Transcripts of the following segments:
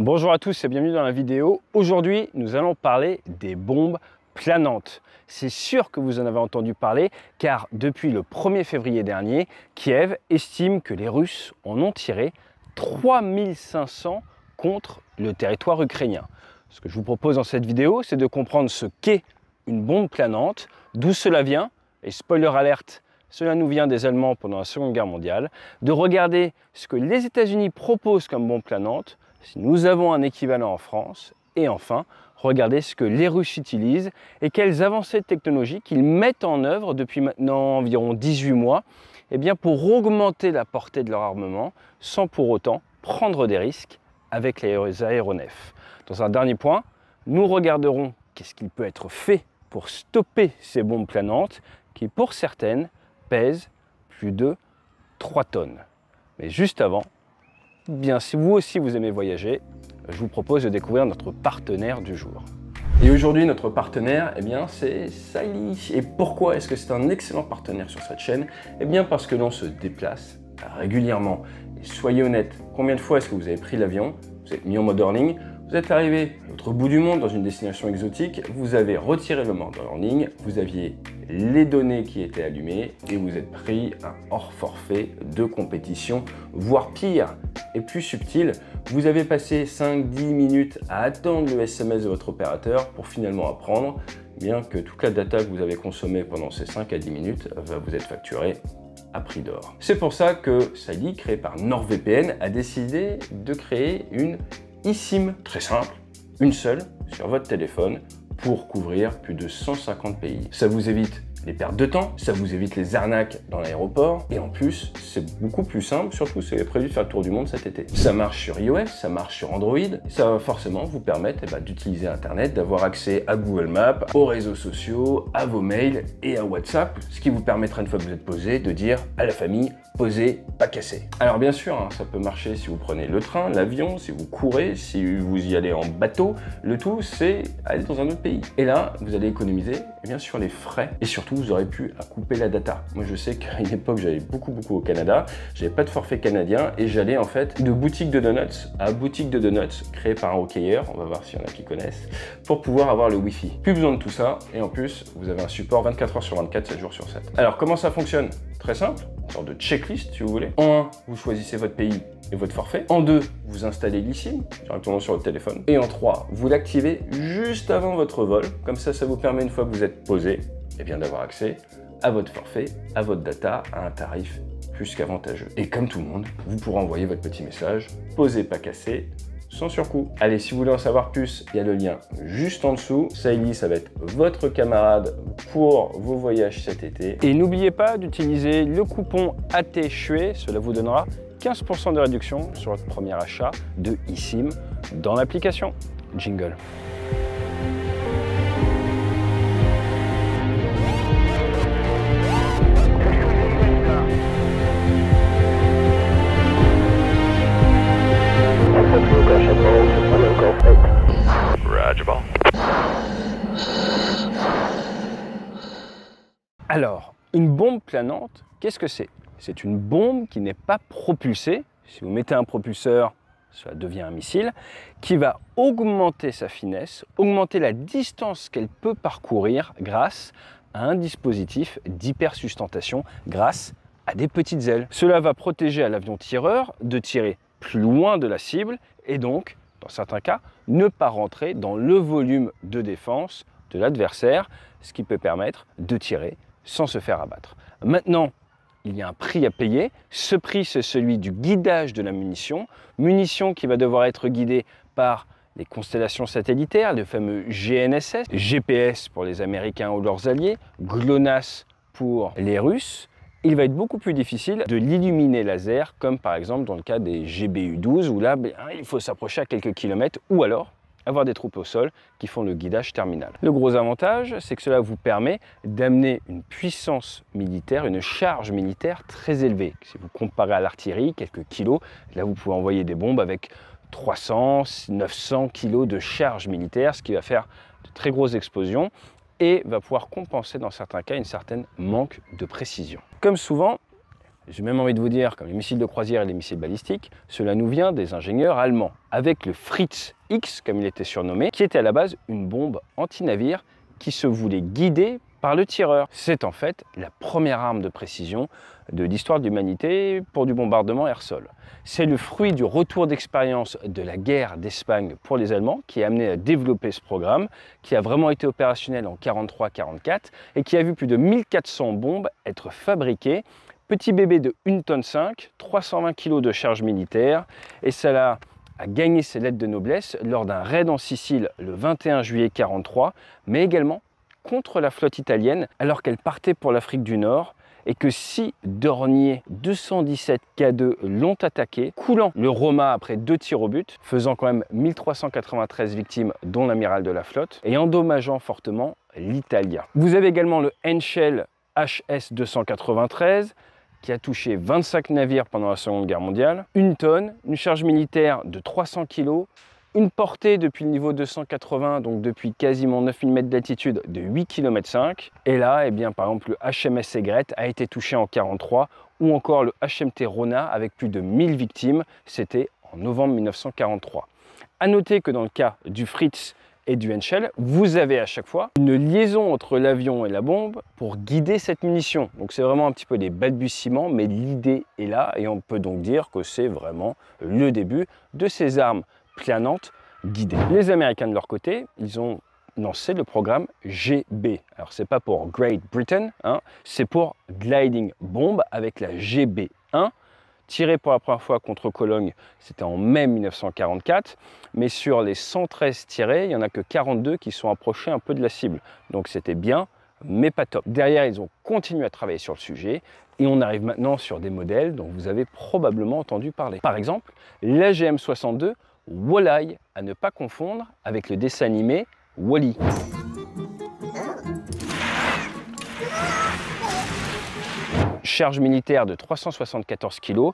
Bonjour à tous et bienvenue dans la vidéo. Aujourd'hui, nous allons parler des bombes planantes. C'est sûr que vous en avez entendu parler car depuis le 1er février dernier, Kiev estime que les Russes en ont tiré 3500 contre le territoire ukrainien. Ce que je vous propose dans cette vidéo, c'est de comprendre ce qu'est une bombe planante, d'où cela vient, et spoiler alerte, cela nous vient des Allemands pendant la Seconde Guerre mondiale, de regarder ce que les États-Unis proposent comme bombe planante, si Nous avons un équivalent en France. Et enfin, regardez ce que les Russes utilisent et quelles avancées technologiques ils mettent en œuvre depuis maintenant environ 18 mois eh bien pour augmenter la portée de leur armement sans pour autant prendre des risques avec les aéronefs. Dans un dernier point, nous regarderons qu'est-ce qu'il peut être fait pour stopper ces bombes planantes qui, pour certaines, pèsent plus de 3 tonnes. Mais juste avant, bien, si vous aussi vous aimez voyager, je vous propose de découvrir notre partenaire du jour. Et aujourd'hui, notre partenaire, eh bien, c'est Sally. Et pourquoi est-ce que c'est un excellent partenaire sur cette chaîne Eh bien, parce que l'on se déplace régulièrement. soyez honnête, combien de fois est-ce que vous avez pris l'avion, vous êtes mis en mode earning. Vous êtes arrivé à l'autre bout du monde dans une destination exotique, vous avez retiré le mandat en ligne, vous aviez les données qui étaient allumées et vous êtes pris un hors forfait de compétition, voire pire et plus subtil, vous avez passé 5-10 minutes à attendre le SMS de votre opérateur pour finalement apprendre bien que toute la data que vous avez consommée pendant ces 5 à 10 minutes va vous être facturée à prix d'or. C'est pour ça que Sally, créé par NordVPN, a décidé de créer une eSIM, très simple, une seule sur votre téléphone pour couvrir plus de 150 pays. Ça vous évite les de temps, ça vous évite les arnaques dans l'aéroport, et en plus, c'est beaucoup plus simple, surtout c'est vous avez prévu de faire le tour du monde cet été. Ça marche sur iOS, ça marche sur Android, ça va forcément vous permettre eh ben, d'utiliser Internet, d'avoir accès à Google Maps, aux réseaux sociaux, à vos mails et à WhatsApp, ce qui vous permettra, une fois que vous êtes posé, de dire à la famille, Posez, pas cassé. Alors bien sûr, hein, ça peut marcher si vous prenez le train, l'avion, si vous courez, si vous y allez en bateau, le tout c'est aller dans un autre pays. Et là, vous allez économiser eh bien, sûr les frais et surtout vous aurez pu à couper la data. Moi, je sais qu'à une époque, j'allais beaucoup, beaucoup au Canada. n'avais pas de forfait canadien et j'allais en fait de boutique de donuts à boutique de donuts créée par un hockeyeur. On va voir s'il y en a qui connaissent pour pouvoir avoir le Wi-Fi. Plus besoin de tout ça. Et en plus, vous avez un support 24 heures sur 24, 7 jours sur 7. Alors, comment ça fonctionne Très simple, genre sorte de checklist si vous voulez. En 1, vous choisissez votre pays et votre forfait. En 2, vous installez l'eSIM directement sur votre téléphone. Et en 3, vous l'activez juste avant votre vol. Comme ça, ça vous permet une fois que vous êtes posé, et bien d'avoir accès à votre forfait, à votre data, à un tarif plus qu'avantageux. Et comme tout le monde, vous pourrez envoyer votre petit message, posez pas cassé, sans surcoût. Allez, si vous voulez en savoir plus, il y a le lien juste en dessous. Saïli, ça va être votre camarade pour vos voyages cet été. Et n'oubliez pas d'utiliser le coupon ATCHUE, cela vous donnera 15% de réduction sur votre premier achat de eSIM dans l'application. Jingle. Alors, une bombe planante, qu'est-ce que c'est C'est une bombe qui n'est pas propulsée. Si vous mettez un propulseur, cela devient un missile, qui va augmenter sa finesse, augmenter la distance qu'elle peut parcourir grâce à un dispositif d'hypersustentation, grâce à des petites ailes. Cela va protéger à l'avion tireur de tirer plus loin de la cible et donc, dans certains cas, ne pas rentrer dans le volume de défense de l'adversaire, ce qui peut permettre de tirer sans se faire abattre. Maintenant, il y a un prix à payer. Ce prix, c'est celui du guidage de la munition. Munition qui va devoir être guidée par les constellations satellitaires, le fameux GNSS, GPS pour les Américains ou leurs alliés, GLONASS pour les Russes. Il va être beaucoup plus difficile de l'illuminer laser, comme par exemple dans le cas des GBU-12, où là, ben, il faut s'approcher à quelques kilomètres, ou alors avoir des troupes au sol qui font le guidage terminal. Le gros avantage, c'est que cela vous permet d'amener une puissance militaire, une charge militaire très élevée. Si vous comparez à l'artillerie, quelques kilos, là vous pouvez envoyer des bombes avec 300, 900 kilos de charge militaire, ce qui va faire de très grosses explosions et va pouvoir compenser dans certains cas une certaine manque de précision. Comme souvent, j'ai même envie de vous dire, comme les missiles de croisière et les missiles balistiques, cela nous vient des ingénieurs allemands, avec le Fritz X, comme il était surnommé, qui était à la base une bombe anti-navire qui se voulait guider par le tireur. C'est en fait la première arme de précision de l'histoire de l'humanité pour du bombardement air-sol. C'est le fruit du retour d'expérience de la guerre d'Espagne pour les Allemands qui a amené à développer ce programme, qui a vraiment été opérationnel en 1943-1944 et qui a vu plus de 1400 bombes être fabriquées Petit bébé de 1 tonne 5, 320 kg de charge militaire et cela a gagné ses lettres de noblesse lors d'un raid en Sicile le 21 juillet 43, mais également contre la flotte italienne alors qu'elle partait pour l'Afrique du Nord et que six Dornier 217 K2 l'ont attaqué, coulant le Roma après deux tirs au but, faisant quand même 1393 victimes dont l'amiral de la flotte, et endommageant fortement l'Italia. Vous avez également le Henschel HS 293, qui a touché 25 navires pendant la Seconde Guerre mondiale, une tonne, une charge militaire de 300 kg, une portée depuis le niveau 280, donc depuis quasiment 9000 mètres d'altitude, de 8 km 5. Et là, eh bien, par exemple, le HMS Segret a été touché en 1943, ou encore le HMT Rona avec plus de 1000 victimes, c'était en novembre 1943. A noter que dans le cas du Fritz, et du Henschel, vous avez à chaque fois une liaison entre l'avion et la bombe pour guider cette munition. Donc c'est vraiment un petit peu des balbutiements, mais l'idée est là et on peut donc dire que c'est vraiment le début de ces armes planantes guidées. Les Américains de leur côté, ils ont lancé le programme GB. Alors c'est pas pour Great Britain, hein, c'est pour Gliding Bomb avec la GB1 tiré pour la première fois contre Cologne, c'était en mai 1944, mais sur les 113 tirés, il n'y en a que 42 qui sont approchés un peu de la cible. Donc c'était bien, mais pas top. Derrière, ils ont continué à travailler sur le sujet et on arrive maintenant sur des modèles dont vous avez probablement entendu parler. Par exemple, l'AGM 62 Walleye, à ne pas confondre avec le dessin animé Wally. charge militaire de 374 kg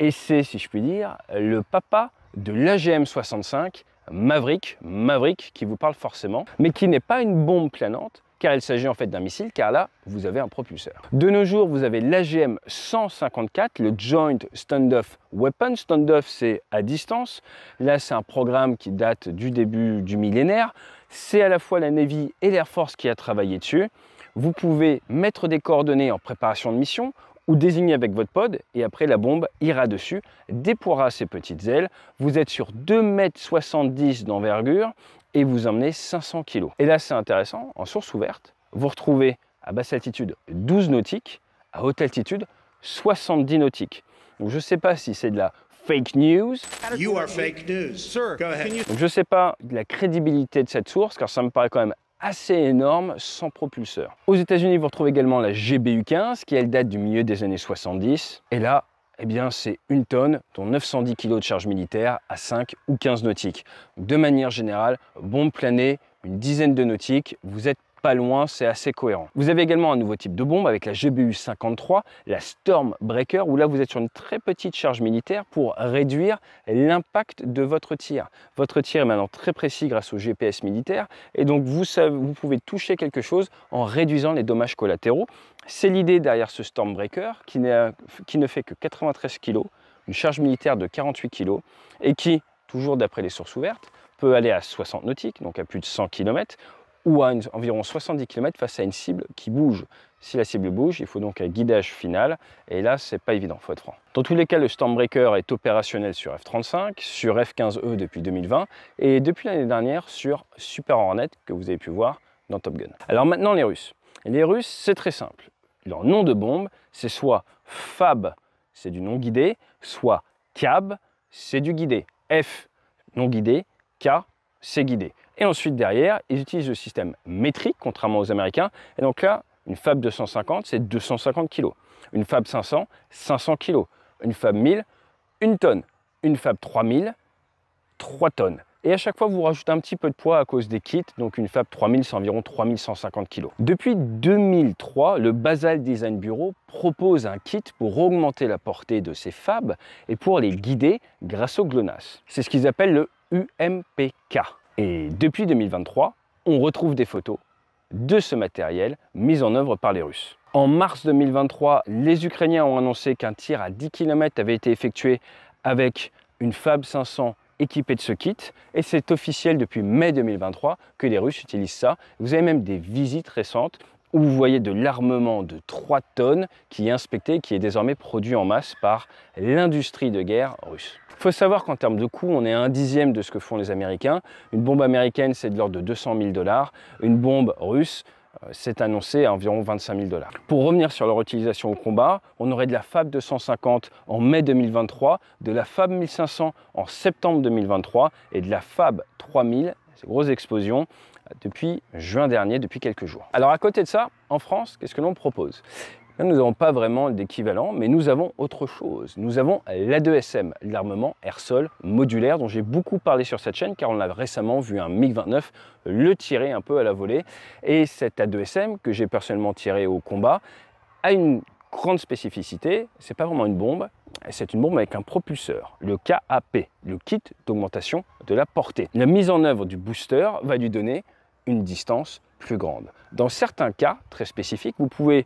et c'est, si je puis dire, le papa de l'AGM 65 Maverick, Maverick qui vous parle forcément, mais qui n'est pas une bombe planante car il s'agit en fait d'un missile, car là, vous avez un propulseur. De nos jours, vous avez l'AGM 154, le Joint Standoff Weapon. Standoff, c'est à distance. Là, c'est un programme qui date du début du millénaire. C'est à la fois la Navy et l'Air Force qui a travaillé dessus. Vous pouvez mettre des coordonnées en préparation de mission ou désigner avec votre pod et après la bombe ira dessus, déploiera ses petites ailes. Vous êtes sur 2,70 m d'envergure et vous emmenez 500 kg. Et là c'est intéressant, en source ouverte, vous retrouvez à basse altitude 12 nautiques, à haute altitude 70 nautiques. Donc je ne sais pas si c'est de la fake news. You are fake news. Sir, Go ahead. je ne sais pas de la crédibilité de cette source, car ça me paraît quand même assez énorme sans propulseur. Aux États-Unis, vous retrouvez également la GBU-15 qui, elle, date du milieu des années 70. Et là, eh bien, c'est une tonne, dont 910 kg de charge militaire à 5 ou 15 nautiques. De manière générale, bombe planée, une dizaine de nautiques, vous êtes loin, c'est assez cohérent. Vous avez également un nouveau type de bombe avec la GBU-53, la Storm Breaker, où là vous êtes sur une très petite charge militaire pour réduire l'impact de votre tir. Votre tir est maintenant très précis grâce au GPS militaire, et donc vous, savez, vous pouvez toucher quelque chose en réduisant les dommages collatéraux. C'est l'idée derrière ce Storm Breaker qui, qui ne fait que 93 kg, une charge militaire de 48 kg, et qui, toujours d'après les sources ouvertes, peut aller à 60 nautiques, donc à plus de 100 km, ou à environ 70 km face à une cible qui bouge. Si la cible bouge, il faut donc un guidage final, et là, c'est pas évident, faut être franc. Dans tous les cas, le Stormbreaker est opérationnel sur F-35, sur F-15E e depuis 2020, et depuis l'année dernière sur Super Hornet, que vous avez pu voir dans Top Gun. Alors maintenant, les Russes. Les Russes, c'est très simple. Leur nom de bombe, c'est soit FAB, c'est du non guidé, soit CAB, c'est du guidé. F, non guidé, K, c'est guidé. Et ensuite, derrière, ils utilisent le système métrique, contrairement aux Américains. Et donc là, une Fab 250, c'est 250 kg. Une Fab 500, 500 kg. Une Fab 1000, 1 tonne. Une Fab 3000, 3 tonnes. Et à chaque fois, vous rajoutez un petit peu de poids à cause des kits. Donc une Fab 3000, c'est environ 3150 kg. Depuis 2003, le Basal Design Bureau propose un kit pour augmenter la portée de ces FAB et pour les guider grâce au GLONASS. C'est ce qu'ils appellent le UMPK. Et depuis 2023, on retrouve des photos de ce matériel mis en œuvre par les Russes. En mars 2023, les Ukrainiens ont annoncé qu'un tir à 10 km avait été effectué avec une Fab 500 équipée de ce kit. Et c'est officiel depuis mai 2023 que les Russes utilisent ça. Vous avez même des visites récentes où vous voyez de l'armement de 3 tonnes qui est inspecté, qui est désormais produit en masse par l'industrie de guerre russe. Il faut savoir qu'en termes de coût, on est à un dixième de ce que font les Américains. Une bombe américaine, c'est de l'ordre de 200 000 dollars. Une bombe russe, euh, c'est annoncé à environ 25 000 dollars. Pour revenir sur leur utilisation au combat, on aurait de la FAB 250 en mai 2023, de la FAB 1500 en septembre 2023 et de la FAB 3000, ces grosses explosions, euh, depuis juin dernier, depuis quelques jours. Alors à côté de ça, en France, qu'est-ce que l'on propose Là, nous n'avons pas vraiment d'équivalent, mais nous avons autre chose. Nous avons l'A2SM, l'armement air-sol modulaire, dont j'ai beaucoup parlé sur cette chaîne, car on a récemment vu un MiG-29 le tirer un peu à la volée. Et cet A2SM, que j'ai personnellement tiré au combat, a une grande spécificité, c'est pas vraiment une bombe, c'est une bombe avec un propulseur, le KAP, le kit d'augmentation de la portée. La mise en œuvre du booster va lui donner une distance plus grande. Dans certains cas très spécifiques, vous pouvez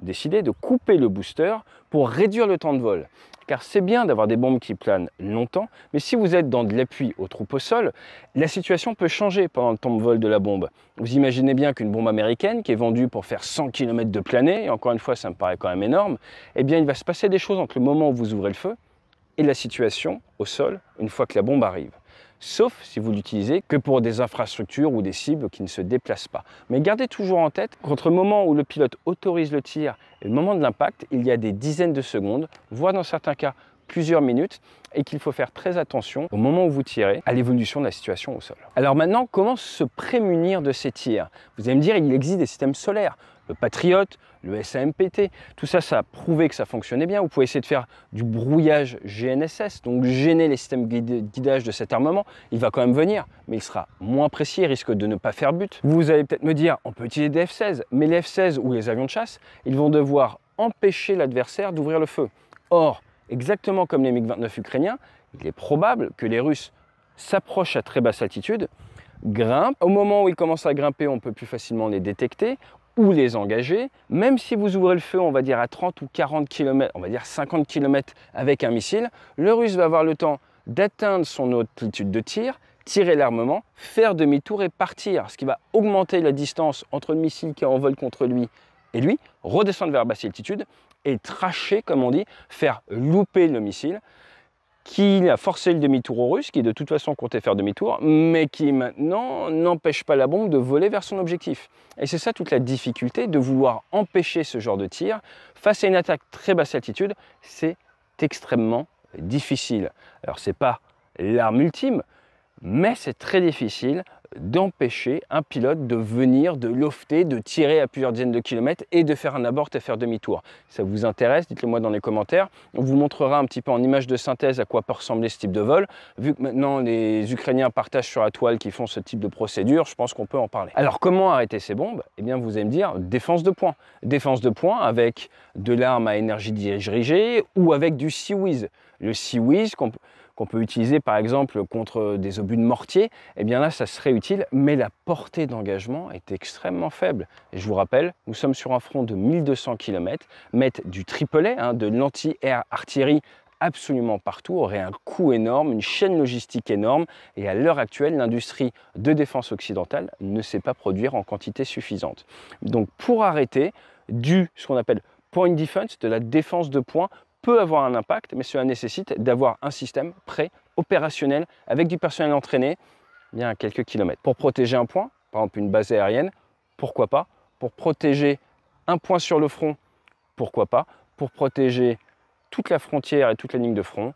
décider de couper le booster pour réduire le temps de vol. Car c'est bien d'avoir des bombes qui planent longtemps, mais si vous êtes dans de l'appui aux troupes au sol, la situation peut changer pendant le temps de vol de la bombe. Vous imaginez bien qu'une bombe américaine qui est vendue pour faire 100 km de planer, et encore une fois ça me paraît quand même énorme, eh bien il va se passer des choses entre le moment où vous ouvrez le feu et la situation au sol une fois que la bombe arrive sauf si vous l'utilisez que pour des infrastructures ou des cibles qui ne se déplacent pas. Mais gardez toujours en tête qu'entre le moment où le pilote autorise le tir et le moment de l'impact, il y a des dizaines de secondes, voire dans certains cas plusieurs minutes et qu'il faut faire très attention au moment où vous tirez à l'évolution de la situation au sol. Alors maintenant, comment se prémunir de ces tirs Vous allez me dire, il existe des systèmes solaires, le Patriot, le SAMPT, tout ça, ça a prouvé que ça fonctionnait bien. Vous pouvez essayer de faire du brouillage GNSS, donc gêner les systèmes de guidage de cet armement. Il va quand même venir, mais il sera moins précis et risque de ne pas faire but. Vous allez peut-être me dire, on peut utiliser des F-16, mais les F-16 ou les avions de chasse, ils vont devoir empêcher l'adversaire d'ouvrir le feu. Or, Exactement comme les MiG-29 ukrainiens, il est probable que les Russes s'approchent à très basse altitude, grimpent. Au moment où ils commencent à grimper, on peut plus facilement les détecter ou les engager. Même si vous ouvrez le feu, on va dire à 30 ou 40 km, on va dire 50 km avec un missile, le Russe va avoir le temps d'atteindre son altitude de tir, tirer l'armement, faire demi-tour et partir, ce qui va augmenter la distance entre le missile qui est en vol contre lui et lui, redescendre vers basse altitude et tracher, comme on dit, faire louper le missile, qui a forcé le demi-tour au russe, qui de toute façon comptait faire demi-tour, mais qui maintenant n'empêche pas la bombe de voler vers son objectif. Et c'est ça toute la difficulté de vouloir empêcher ce genre de tir face à une attaque très basse altitude, c'est extrêmement difficile. Alors c'est pas l'arme ultime, mais c'est très difficile d'empêcher un pilote de venir, de lofter, de tirer à plusieurs dizaines de kilomètres et de faire un abort et faire demi-tour. Ça vous intéresse Dites-le moi dans les commentaires. On vous montrera un petit peu en image de synthèse à quoi peut ressembler ce type de vol. Vu que maintenant les Ukrainiens partagent sur la toile qui font ce type de procédure, je pense qu'on peut en parler. Alors comment arrêter ces bombes Eh bien vous allez me dire défense de points. Défense de points avec de l'arme à énergie dirigée ou avec du sea Le sea qu'on qu'on peut utiliser par exemple contre des obus de mortier, eh bien là ça serait utile, mais la portée d'engagement est extrêmement faible. Et je vous rappelle, nous sommes sur un front de 1200 km, mettre du triplet, hein, de l'anti-air artillerie absolument partout aurait un coût énorme, une chaîne logistique énorme et à l'heure actuelle, l'industrie de défense occidentale ne sait pas produire en quantité suffisante. Donc pour arrêter, du ce qu'on appelle point defense, de la défense de points, avoir un impact, mais cela nécessite d'avoir un système prêt, opérationnel, avec du personnel entraîné, bien quelques kilomètres. Pour protéger un point, par exemple une base aérienne, pourquoi pas Pour protéger un point sur le front, pourquoi pas Pour protéger toute la frontière et toute la ligne de front,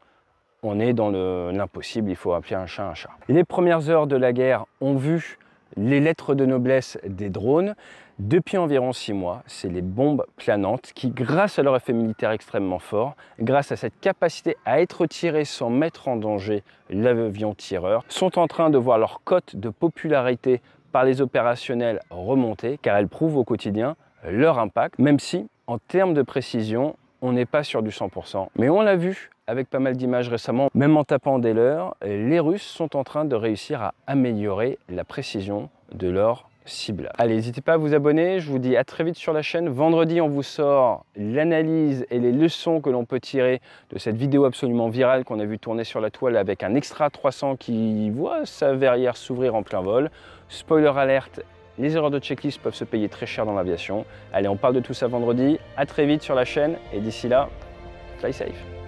on est dans l'impossible, il faut appeler un chat un chat. les premières heures de la guerre ont vu les lettres de noblesse des drones, depuis environ six mois, c'est les bombes planantes qui, grâce à leur effet militaire extrêmement fort, grâce à cette capacité à être tirées sans mettre en danger l'avion tireur, sont en train de voir leur cote de popularité par les opérationnels remonter, car elles prouvent au quotidien leur impact, même si, en termes de précision, on n'est pas sur du 100%. Mais on l'a vu avec pas mal d'images récemment, même en tapant des leurs, les Russes sont en train de réussir à améliorer la précision de leur cible. Allez, n'hésitez pas à vous abonner, je vous dis à très vite sur la chaîne. Vendredi, on vous sort l'analyse et les leçons que l'on peut tirer de cette vidéo absolument virale qu'on a vu tourner sur la toile avec un extra 300 qui voit sa verrière s'ouvrir en plein vol. Spoiler alerte, les erreurs de checklist peuvent se payer très cher dans l'aviation. Allez, on parle de tout ça vendredi, à très vite sur la chaîne et d'ici là, fly safe.